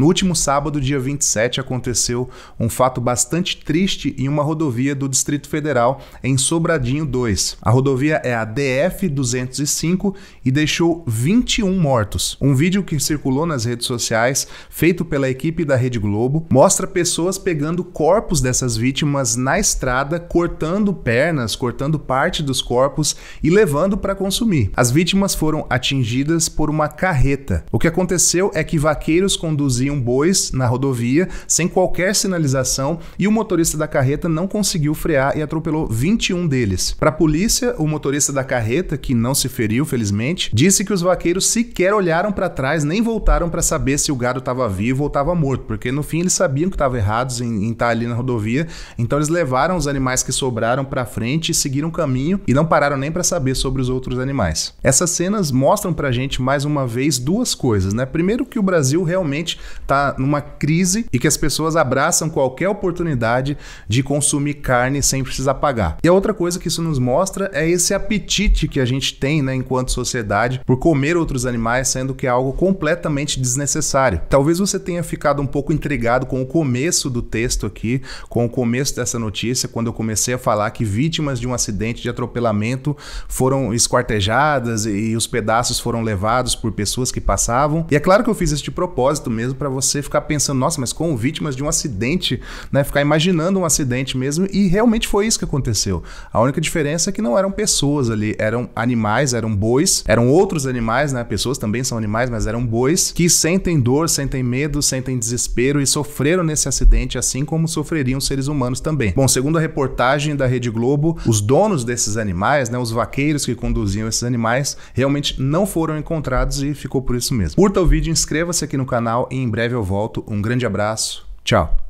No último sábado, dia 27, aconteceu um fato bastante triste em uma rodovia do Distrito Federal em Sobradinho 2. A rodovia é a DF 205 e deixou 21 mortos. Um vídeo que circulou nas redes sociais, feito pela equipe da Rede Globo, mostra pessoas pegando corpos dessas vítimas na estrada, cortando pernas, cortando parte dos corpos e levando para consumir. As vítimas foram atingidas por uma carreta. O que aconteceu é que vaqueiros conduziam haviam bois na rodovia, sem qualquer sinalização, e o motorista da carreta não conseguiu frear e atropelou 21 deles. Para a polícia, o motorista da carreta, que não se feriu, felizmente, disse que os vaqueiros sequer olharam para trás nem voltaram para saber se o gado estava vivo ou estava morto, porque no fim eles sabiam que estavam errados em, em estar tá ali na rodovia, então eles levaram os animais que sobraram para frente e seguiram o caminho e não pararam nem para saber sobre os outros animais. Essas cenas mostram para a gente mais uma vez duas coisas, né? Primeiro que o Brasil realmente está numa crise e que as pessoas abraçam qualquer oportunidade de consumir carne sem precisar pagar. E a outra coisa que isso nos mostra é esse apetite que a gente tem, né, enquanto sociedade, por comer outros animais, sendo que é algo completamente desnecessário. Talvez você tenha ficado um pouco intrigado com o começo do texto aqui, com o começo dessa notícia, quando eu comecei a falar que vítimas de um acidente de atropelamento foram esquartejadas e os pedaços foram levados por pessoas que passavam. E é claro que eu fiz isso de propósito mesmo para você ficar pensando, nossa, mas como vítimas de um acidente, né? Ficar imaginando um acidente mesmo. E realmente foi isso que aconteceu. A única diferença é que não eram pessoas ali, eram animais, eram bois, eram outros animais, né? Pessoas também são animais, mas eram bois que sentem dor, sentem medo, sentem desespero e sofreram nesse acidente, assim como sofreriam seres humanos também. Bom, segundo a reportagem da Rede Globo, os donos desses animais, né? Os vaqueiros que conduziam esses animais, realmente não foram encontrados e ficou por isso mesmo. Curta o vídeo, inscreva-se aqui no canal e em breve eu volto. Um grande abraço. Tchau.